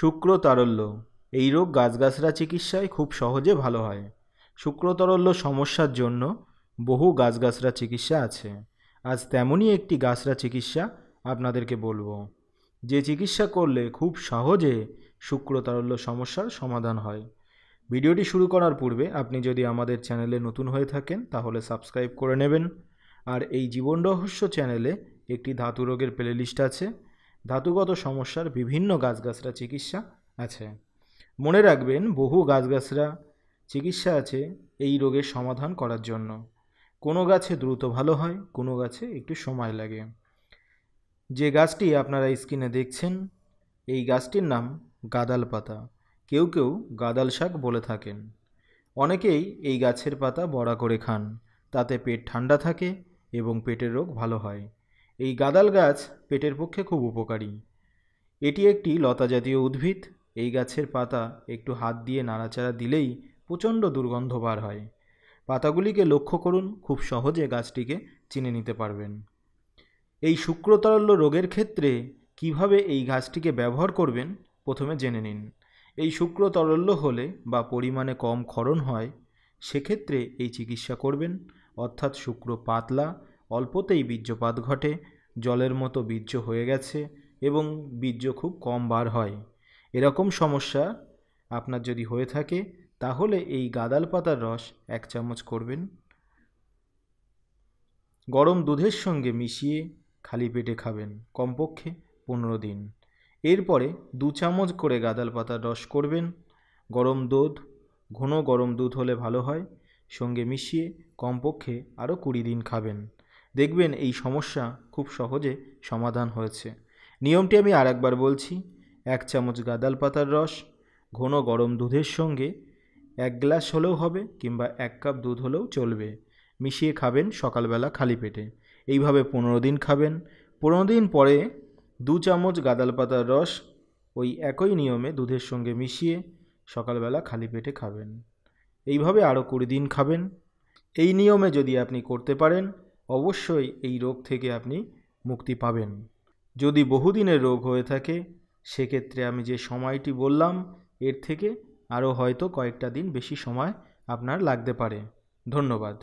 শুক্রতারল্য এই রোগ গাছগাছরা চিকিৎসায় খুব সহজে ভালো হয় শুক্রতারল্য সমস্যার জন্য বহু গাছগাছরা চিকিৎসা আছে আজ তেমনই একটি গাছরা চিকিৎসা আপনাদেরকে বলবো যে চিকিৎসা করলে খুব সহজে শুক্রতারল্য সমস্যার সমাধান হয় ভিডিওটি শুরু করার পূর্বে আপনি যদি আমাদের চ্যানেলে নতুন হয়ে থাকেন তাহলে সাবস্ক্রাইব করে নেবেন আর এই জীবন রহস্য চ্যানেলে একটি ধাতু রোগের প্লেলিস্ট আছে ধাতুগত সমস্যার বিভিন্ন গাছগাছরা চিকিৎসা আছে মনে রাখবেন বহু গাছগাছরা চিকিৎসা আছে এই রোগের সমাধান করার জন্য কোনো গাছে দ্রুত ভালো হয় কোনো গাছে একটু সময় লাগে যে গাছটি আপনারা স্ক্রিনে দেখছেন এই গাছটির নাম গাদাল পাতা কেউ কেউ গাদাল শাক বলে থাকেন অনেকেই এই গাছের পাতা বড়া করে খান তাতে পেট ঠান্ডা থাকে এবং পেটের রোগ ভালো হয় এই গাদাল গাছ পেটের পক্ষে খুব উপকারী এটি একটি লতা জাতীয় উদ্ভিদ এই গাছের পাতা একটু হাত দিয়ে নাড়াচাড়া দিলেই প্রচণ্ড দুর্গন্ধ বার হয় পাতাগুলিকে লক্ষ্য করুন খুব সহজে গাছটিকে চিনে নিতে পারবেন এই শুক্রতারল্য রোগের ক্ষেত্রে কিভাবে এই গাছটিকে ব্যবহার করবেন প্রথমে জেনে নিন এই তরল্য হলে বা পরিমাণে কম ক্ষরণ হয় সেক্ষেত্রে এই চিকিৎসা করবেন অর্থাৎ শুক্র পাতলা অল্পতেই বীর্যপাত ঘটে জলের মতো বীর্য হয়ে গেছে এবং বীর্য খুব কম বার হয় এরকম সমস্যা আপনার যদি হয়ে থাকে তাহলে এই গাদাল পাতার রস এক চামচ করবেন গরম দুধের সঙ্গে মিশিয়ে খালি পেটে খাবেন কমপক্ষে পনেরো দিন এরপরে দু চামচ করে গাদাল পাতার রস করবেন গরম দুধ ঘন গরম দুধ হলে ভালো হয় সঙ্গে মিশিয়ে কমপক্ষে আরও কুড়ি দিন খাবেন দেখবেন এই সমস্যা খুব সহজে সমাধান হয়েছে নিয়মটি আমি আর একবার বলছি এক চামচ গাদাল পাতার রস ঘন গরম দুধের সঙ্গে এক গ্লাস হলেও হবে কিংবা এক কাপ দুধ হলেও চলবে মিশিয়ে খাবেন সকালবেলা খালি পেটে এইভাবে পনেরো দিন খাবেন পনেরো দিন পরে দু চামচ গাদাল পাতার রস ওই একই নিয়মে দুধের সঙ্গে মিশিয়ে সকালবেলা খালি পেটে খাবেন এইভাবে আরও কুড়ি দিন খাবেন এই নিয়মে যদি আপনি করতে পারেন অবশ্যই এই রোগ থেকে আপনি মুক্তি পাবেন যদি বহুদিনের রোগ হয়ে থাকে সেক্ষেত্রে আমি যে সময়টি বললাম এর থেকে আরও হয়তো কয়েকটা দিন বেশি সময় আপনার লাগতে পারে ধন্যবাদ